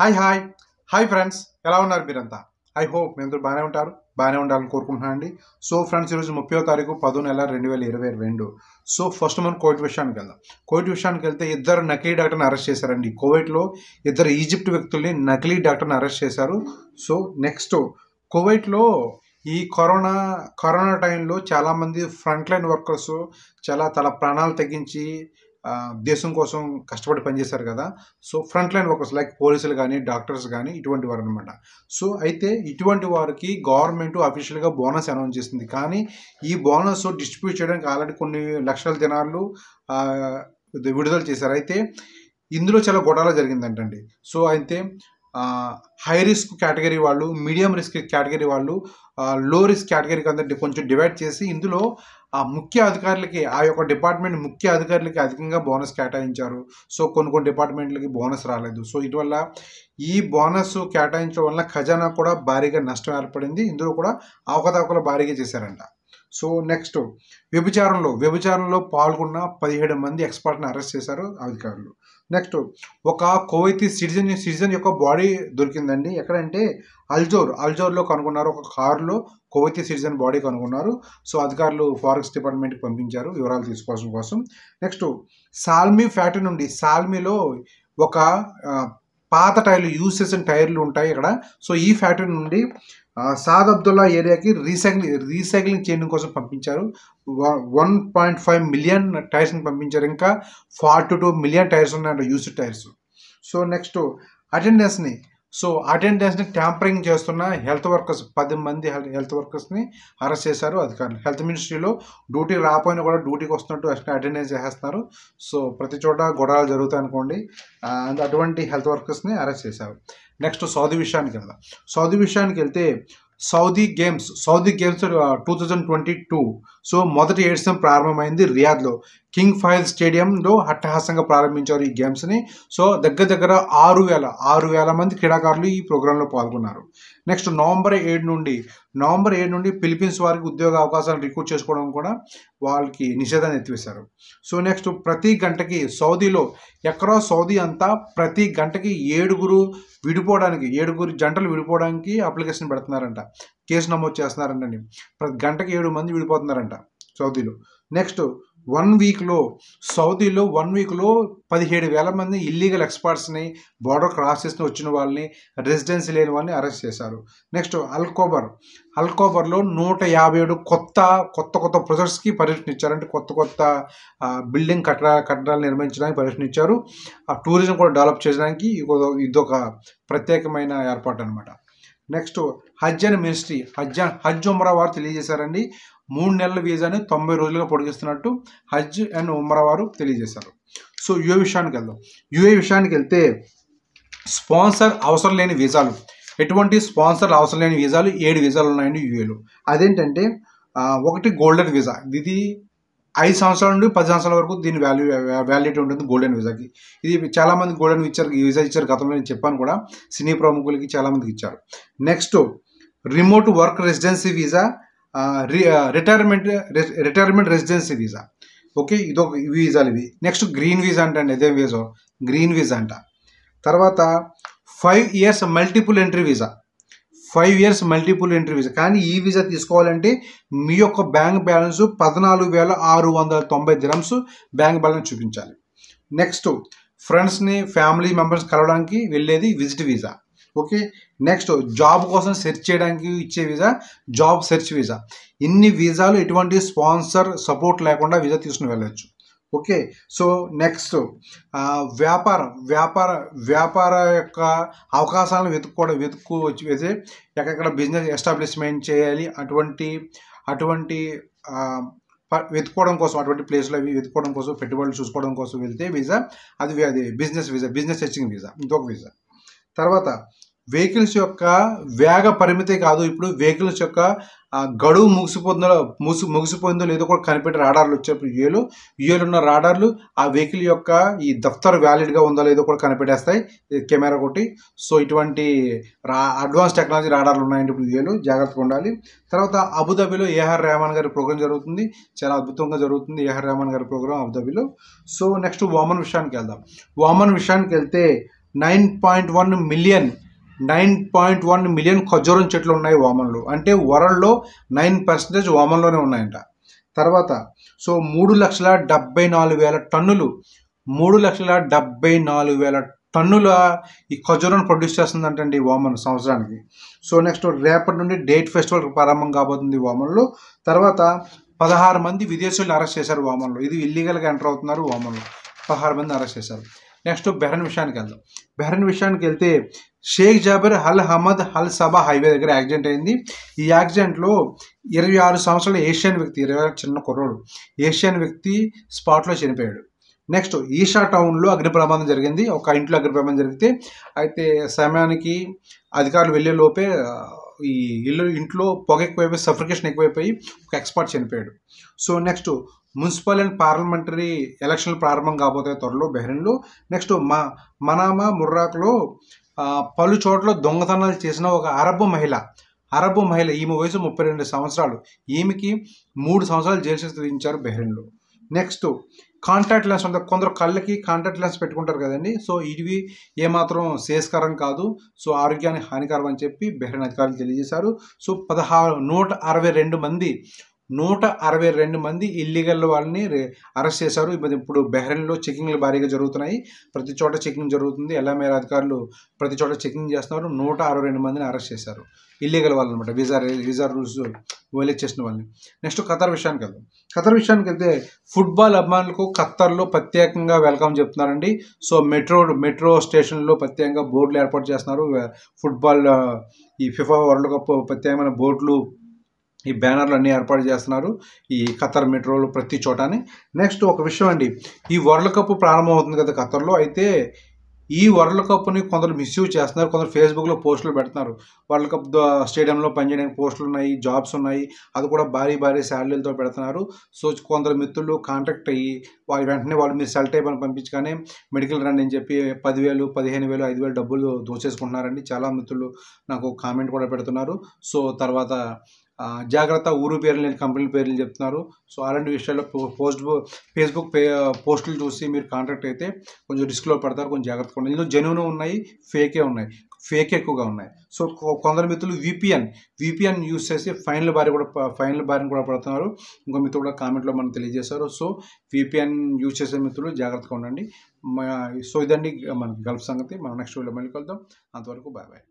hi hi hi friends ఎలా ఉన్నారు మీరంతా ఐ హోప్ అందరూ బాగానే ఉంటారు బాగానే ఉండాలని కోరుకుంటున్నానండి సో ఫ్రెండ్స్ ఈరోజు ముప్పై తారీఖు పదో నెల రెండు వేల ఇరవై రెండు సో ఫస్ట్ మనం కోవిడ్ విషయానికి వెళ్దాం కోవిడ్ విషయానికి వెళ్తే ఇద్దరు నకిలీ డాక్టర్ని అరెస్ట్ చేశారండి కోవిడ్లో ఇద్దరు ఈజిప్ట్ వ్యక్తుల్ని నకిలీ డాక్టర్ని అరెస్ట్ చేశారు సో నెక్స్ట్ కోవిడ్లో ఈ కరోనా కరోనా టైంలో చాలామంది ఫ్రంట్ లైన్ వర్కర్స్ చాలా తల ప్రాణాలు తగ్గించి దేశం కోసం కష్టపడి పనిచేశారు కదా so front line workers like పోలీసులు కానీ డాక్టర్స్ కానీ ఇటువంటి వారు అనమాట సో అయితే ఇటువంటి వారికి గవర్నమెంట్ అఫీషియల్గా బోనస్ అనౌన్స్ చేసింది కానీ ఈ బోనస్ డిస్ట్రిబ్యూట్ చేయడానికి ఆల్రెడీ కొన్ని లక్షల జనాలు విడుదల చేశారు అయితే ఇందులో చాలా గొడవలు జరిగిందంటండి సో అయితే హై రిస్క్ కేటగిరీ వాళ్ళు మీడియం రిస్క్ కేటగిరీ వాళ్ళు లో రిస్క్ కేటగిరీ కింద కొంచెం డివైడ్ చేసి ఇందులో ఆ ముఖ్య అధికారులకి ఆ యొక్క డిపార్ట్మెంట్ ముఖ్య అధికారులకి అధికంగా బోనస్ కేటాయించారు సో కొన్ని కొన్ని డిపార్ట్మెంట్లకి బోనస్ రాలేదు సో ఇటువల్ల ఈ బోనస్ కేటాయించడం వల్ల ఖజానా కూడా భారీగా నష్టం ఏర్పడింది ఇందులో కూడా అవకతవకలు భారీగా చేశారంట సో నెక్స్ట్ వ్యభిచారంలో వ్యభిచారంలో పాల్గొన్న పదిహేడు మంది ఎక్స్పర్ట్ని అరెస్ట్ చేశారు అధికారులు నెక్స్ట్ ఒక కోవైతీ సిటిజన్ సిటిజన్ యొక్క బాడీ దొరికిందండి ఎక్కడంటే అల్జోర్ అల్జోర్లో కనుగొన్నారు ఒక కారులో కోవైతీ సిటిజన్ బాడీ కనుగొన్నారు సో అధికారులు ఫారెస్ట్ డిపార్ట్మెంట్కి పంపించారు వివరాలు తీసుకోవాల్సిన కోసం నెక్స్ట్ సాల్మీ ఫ్యాక్టరీ నుండి సాల్మీలో ఒక పాత టైర్లు యూజ్ చేసిన టైర్లు ఉంటాయి ఇక్కడ సో ఈ ఫ్యాక్టరీ నుండి సాద్ అబ్దుల్లా ఏరియాకి రీసైక్లింగ్ రీసైక్లింగ్ చేయడం కోసం పంపించారు వన్ పాయింట్ ఫైవ్ మిలియన్ టైర్స్ని పంపించారు ఇంకా ఫార్టీ టూ మిలియన్ టైర్స్ ఉన్నాయంట యూస్డ్ టైర్స్ సో నెక్స్ట్ అటెండెన్స్ని సో అటెండెన్స్ని ట్యాంపరింగ్ చేస్తున్న హెల్త్ వర్కర్స్ పది మంది హెల్త్ వర్కర్స్ని అరెస్ట్ చేశారు అధికారులు హెల్త్ మినిస్ట్రీలో డ్యూటీ రాకపోయినా కూడా డ్యూటీకి వస్తున్నట్టు అటెండెన్స్ చేసేస్తున్నారు సో ప్రతి చోట గొడవలు జరుగుతాయి అనుకోండి అటువంటి హెల్త్ వర్కర్స్ని అరెస్ట్ చేశారు నెక్స్ట్ సౌదీ విషయానికి వెళ్దాం సౌదీ విషయానికి వెళ్తే Saudi games Saudi games two thousand twenty two so మొదటి ఏడ్సం ప్రారంభమైంది రియాద్లో కింగ్ ఫైల్ స్టేడియంలో హట్టహాసంగా ప్రారంభించారు ఈ గేమ్స్ని సో దగ్గర దగ్గర ఆరు వేల ఆరు వేల మంది క్రీడాకారులు ఈ ప్రోగ్రాంలో పాల్గొన్నారు నెక్స్ట్ నవంబర్ ఏడు నుండి నవంబర్ ఏడు నుండి ఫిలిపీన్స్ వారికి ఉద్యోగ అవకాశాలు రిక్రూట్ చేసుకోవడం కూడా వాళ్ళకి నిషేధాన్ని ఎత్తివేశారు సో నెక్స్ట్ ప్రతి గంటకి సౌదీలో ఎక్కడో సౌదీ అంతా ప్రతి గంటకి ఏడుగురు విడిపోవడానికి ఏడుగురు జంటలు విడిపోవడానికి అప్లికేషన్ పెడుతున్నారంట కేసు నమోదు చేస్తున్నారంటండి ప్రతి గంటకి ఏడు మంది విడిపోతున్నారంట సౌదీలో నెక్స్ట్ వన్ వీక్లో సౌదీలో వన్ వీక్లో పదిహేడు వేల మంది ఇల్లీగల్ ఎక్స్పర్ట్స్ని బార్డర్ క్రాస్ చేసిన వచ్చిన వాళ్ళని రెసిడెన్సీ లేని వాళ్ళని అరెస్ట్ చేశారు నెక్స్ట్ అల్కోబర్ అల్కోబర్లో నూట యాభై ఏడు కొత్త కొత్త కొత్త ప్రొజెక్ట్స్కి పర్మిషన్ ఇచ్చారు అంటే కొత్త కొత్త బిల్డింగ్ కట్టడా కట్టడాలు నిర్మించడానికి పర్మిషన్ ఇచ్చారు ఆ టూరిజం కూడా డెవలప్ చేయడానికి ఇదొక ప్రత్యేకమైన ఏర్పాటు అనమాట నెక్స్ట్ హజ్ అండ్ మినిస్ట్రీ హజ్ హజ్ ఉమ్రా వారు తెలియజేశారండి మూడు నెలల వీజాని తొంభై రోజులుగా పొడిగిస్తున్నట్టు హజ్ అండ్ ఉమ్రా వారు తెలియజేశారు సో యుఏ విషయానికి వెళ్దాం యుఏ విషయానికి వెళ్తే స్పాన్సర్ అవసరం లేని వీజాలు ఎటువంటి స్పాన్సర్ అవసరం లేని వీజాలు ఏడు వీజాలు ఉన్నాయండి యుఏలో అదేంటంటే ఒకటి గోల్డెన్ వీజా ఇది ఐదు సంవత్సరాల నుండి పది సంవత్సరాల వరకు దీని వాల్యూ వ్యాలిడిటీ ఉంటుంది గోల్డెన్ వీజాకి ఇది చాలామంది గోల్డెన్ ఇచ్చారు వీజా ఇచ్చారు గతంలో నేను చెప్పాను కూడా సినీ ప్రముఖులకి చాలామందికి ఇచ్చారు next remote work residency visa retirement retirement residency visa okay ఇదొక వీసాలు ఇవి నెక్స్ట్ గ్రీన్ వీసా అంటే అదే వీసా గ్రీన్ వీసా అంట తర్వాత five years multiple entry visa five years multiple entry visa కానీ ఈ వీసా తీసుకోవాలంటే మీ యొక్క బ్యాంక్ బ్యాలెన్స్ పద్నాలుగు వేల ఆరు వందల తొంభై దిరమ్స్ బ్యాంక్ బ్యాలెన్స్ చూపించాలి నెక్స్ట్ ఫ్రెండ్స్ని ఫ్యామిలీ మెంబర్స్ కలవడానికి వెళ్ళేది visit visa okay next job కోసం సెర్చ్ చేయడానికి ఇచ్చే వీసా జాబ్ సెర్చ్ వీసా ఇన్ని వీసాలు ఎటువంటి స్పాన్సర్ సపోర్ట్ లేకుండా వీజా తీసుకుని వెళ్ళొచ్చు ఓకే సో నెక్స్ట్ వ్యాపారం వ్యాపార వ్యాపార యొక్క అవకాశాలను వెతుక్కోవడం వెతుక్కు వచ్చి ఎక్కడెక్కడ బిజినెస్ ఎస్టాబ్లిష్మెంట్ చేయాలి అటువంటి అటువంటి వెతుక్కోవడం కోసం అటువంటి ప్లేస్లో అవి వెతుక్కోవడం కోసం పెట్టుబడులు చూసుకోవడం కోసం వెళ్తే వీసా అది అది business visa business searching visa ఇంకొక వీజా తర్వాత వెహికల్స్ యొక్క వేగ పరిమితే కాదు ఇప్పుడు వెహికల్స్ యొక్క గడువు ముగిసిపోతుందో ముసి ముగిసిపోయిందో లేదో కూడా కనిపెట్టే రాడార్లు వచ్చేప్పుడు ఏలు ఏలు ఉన్న రాడార్లు ఆ వెహికల్ యొక్క ఈ దఫ్తర్ వ్యాలిడ్గా ఉందో లేదో కూడా కనిపెట్టేస్తాయి కెమెరా కొట్టి సో ఇటువంటి రా అడ్వాన్స్ టెక్నాలజీ రాడార్లు ఉన్నాయండి ఇప్పుడు ఏలు జాగ్రత్తగా ఉండాలి తర్వాత అబుదాబిలో ఏఆర్ రెహమాన్ గారి ప్రోగ్రాం జరుగుతుంది చాలా అద్భుతంగా జరుగుతుంది ఏఆర్ రెహమాన్ గారి ప్రోగ్రాం అబుదాబిలో సో నెక్స్ట్ వామన్ విషయానికి వెళ్దాం వామన్ విషయానికి వెళ్తే nine point one million nine point one million ఖజూరం చెట్లు ఉన్నాయి వామన్లు అంటే వరల్డ్లో నైన్ పర్సెంటేజ్ వామన్లోనే ఉన్నాయంట తర్వాత సో మూడు లక్షల డెబ్బై నాలుగు వేల టన్నులు మూడు లక్షల డెబ్బై నాలుగు వేల టన్నుల ఈ ఖజూరం ప్రొడ్యూస్ చేస్తుందంటండి వామన్ సంవత్సరానికి సో నెక్స్ట్ రేపటి నుండి డేట్ ఫెస్టివల్ ప్రారంభం కాబోతుంది వామన్లు తర్వాత పదహారు మంది విదేశీయులు అరెస్ట్ చేశారు వామన్లు ఇది ఇల్లీగల్గా ఎంటర్ అవుతున్నారు వామన్లు పదహారు మంది అరెస్ట్ చేశారు నెక్స్ట్ బెహ్రన్ విషయానికి వెళ్దాం బెహ్రన్ విషయానికి వెళ్తే షేక్ జాబర్ హల్ హమద్ హల్ సభా హైవే దగ్గర యాక్సిడెంట్ అయింది ఈ యాక్సిడెంట్లో ఇరవై ఆరు సంవత్సరాల ఏషియన్ వ్యక్తి ఇరవై చిన్న కుర్రోడు ఏషియన్ వ్యక్తి స్పాట్లో చనిపోయాడు నెక్స్ట్ ఈషా టౌన్లో అగ్ని ప్రమాదం జరిగింది ఒక ఇంట్లో అగ్ని ప్రమాదం జరిగితే అయితే సమయానికి అధికారులు వెళ్ళే లోపే ఈ ఇల్లు ఇంట్లో పొగ ఎక్కువైపోయి సఫ్రికేషన్ ఎక్కువైపోయి ఒక ఎక్స్పర్ట్ చనిపోయాడు so next municipal and parliamentary ఎలక్షన్లు ప్రారంభం కాబోతాయి త్వరలో బెహ్రెన్లో నెక్స్ట్ మా మనామా ముర్రాక్లో పలు చోట్ల దొంగతనాలు చేసిన ఒక అరబ్ మహిళ అరబ్ మహిళ ఈమె వయసు ముప్పై రెండు సంవత్సరాలు ఈమెకి మూడు సంవత్సరాలు జైలు శిక్ష విధించారు బెహ్రెన్లో నెక్స్ట్ కాంటాక్ట్ లెన్స్ ఉంటుంది కొందరు కళ్ళకి కాంటాక్ట్ లెన్స్ పెట్టుకుంటారు కదండి సో ఇవి ఏమాత్రం సేస్కరం కాదు సో ఆరోగ్యానికి హానికరం అని చెప్పి బెహ్రెన్ అధికారులు తెలియజేశారు సో పదహారు నూట అరవై రెండు మంది నూట అరవై రెండు మంది ఇల్లీగల్ వాళ్ళని అరెస్ట్ చేశారు ఇప్పుడు బెహ్రెన్లో చెకింగ్లు భారీగా జరుగుతున్నాయి ప్రతి చోట చెకింగ్ జరుగుతుంది ఎలా మేర అధికారులు ప్రతి చోట చెకింగ్ చేస్తున్నారు నూట అరవై రెండు మందిని అరెస్ట్ చేశారు ఇల్లీగల్ వాళ్ళు అనమాట విజా విజా రూల్స్ వైలేట్ చేసిన వాళ్ళని నెక్స్ట్ ఖతర్ విషయానికి వెళ్దాం ఖతర్ విషయానికి వెళ్తే ఫుట్బాల్ అభిమానులకు ఖత్తర్లో ప్రత్యేకంగా వెల్కమ్ చెప్తున్నారండి సో మెట్రో మెట్రో స్టేషన్లో ప్రత్యేకంగా బోర్డులు ఏర్పాటు చేస్తున్నారు ఫుట్బాల్ ఈ ఫిఫా వరల్డ్ కప్ ప్రత్యేకమైన బోర్డులు ఈ బ్యానర్లు అన్నీ ఏర్పాటు చేస్తున్నారు ఈ ఖతర్ మెట్రోలు ప్రతి చోటని నెక్స్ట్ ఒక విషయం అండి ఈ వరల్డ్ కప్ ప్రారంభమవుతుంది కదా ఖతర్లో అయితే ఈ వరల్డ్ కప్ని కొందరు మిస్యూజ్ చేస్తున్నారు కొందరు ఫేస్బుక్లో పోస్టులు పెడుతున్నారు వరల్డ్ కప్ స్టేడియంలో పనిచేయడానికి పోస్టులు ఉన్నాయి జాబ్స్ ఉన్నాయి అది కూడా భారీ భారీ శాలరీలతో పెడుతున్నారు సో కొందరు మిత్రులు కాంటాక్ట్ అయ్యి వాళ్ళు వెంటనే వాళ్ళు మీరు సెల్ అయ్యి పంపించగానే మెడికల్ రండి అని చెప్పి పదివేలు పదిహేను వేలు ఐదు వేలు డబ్బులు దోచేసుకుంటున్నారండి చాలా మిత్రులు నాకు కామెంట్ కూడా పెడుతున్నారు సో తర్వాత జాగ్రత్త ఊరు పేర్లు లేని కంపెనీ పేర్లు చెప్తున్నారు సో అలాంటి విషయాల్లో పోస్ట్ ఫేస్బుక్ పే పోస్టులు చూసి మీరు కాంటాక్ట్ అయితే కొంచెం రిస్క్లో పడతారు కొంచెం జాగ్రత్తగా ఉండాలి ఇందులో జెన్యున్ ఉన్నాయి ఫేకే ఉన్నాయి ఫేక్ ఎక్కువగా ఉన్నాయి సో కొందరు మిత్రులు విపిఎన్ విపిఎన్ యూస్ చేసి ఫైనల్ బారి కూడా ఫైనల్ బారిని కూడా పడుతున్నారు ఇంకో మిత్రులు కూడా కామెంట్లో మనం తెలియజేశారు సో విపిఎన్ యూస్ చేసే మిత్రులు జాగ్రత్తగా ఉండండి సో ఇదండి మన గల్ఫ్ సంగతి మనం నెక్స్ట్ వీడియో మళ్ళీ కలుద్దాం అంతవరకు బాయ్ బాయ్